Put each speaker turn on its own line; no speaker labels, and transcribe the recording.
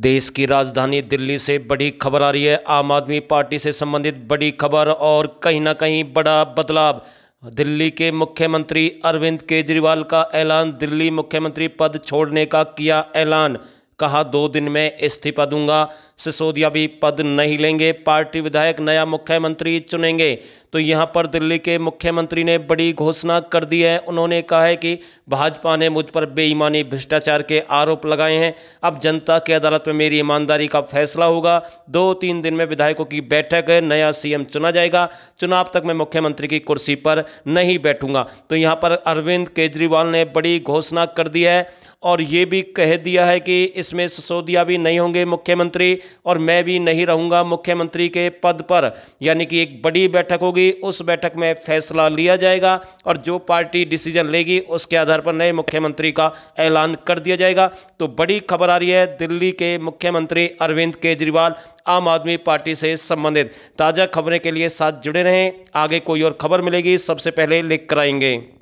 देश की राजधानी दिल्ली से बड़ी खबर आ रही है आम आदमी पार्टी से संबंधित बड़ी खबर और कहीं ना कहीं बड़ा बदलाव दिल्ली के मुख्यमंत्री अरविंद केजरीवाल का ऐलान दिल्ली मुख्यमंत्री पद छोड़ने का किया ऐलान कहा दो दिन में इस्तीफा दूंगा सिसोदिया भी पद नहीं लेंगे पार्टी विधायक नया मुख्यमंत्री चुनेंगे तो यहाँ पर दिल्ली के मुख्यमंत्री ने बड़ी घोषणा कर दी है उन्होंने कहा है कि भाजपा ने मुझ पर बेईमानी भ्रष्टाचार के आरोप लगाए हैं अब जनता की अदालत में मेरी ईमानदारी का फैसला होगा दो तीन दिन में विधायकों की बैठक है नया सीएम चुना जाएगा चुनाव तक मैं मुख्यमंत्री की कुर्सी पर नहीं बैठूंगा तो यहाँ पर अरविंद केजरीवाल ने बड़ी घोषणा कर दी है और ये भी कह दिया है कि इसमें सिसोदिया भी नहीं होंगे मुख्यमंत्री और मैं भी नहीं रहूंगा मुख्यमंत्री के पद पर यानी कि एक बड़ी बैठक होगी उस बैठक में फैसला लिया जाएगा और जो पार्टी डिसीजन लेगी उसके आधार पर नए मुख्यमंत्री का ऐलान कर दिया जाएगा तो बड़ी खबर आ रही है दिल्ली के मुख्यमंत्री अरविंद केजरीवाल आम आदमी पार्टी से संबंधित ताज़ा खबरें के लिए साथ जुड़े रहें आगे कोई और खबर मिलेगी सबसे पहले लिख कराएंगे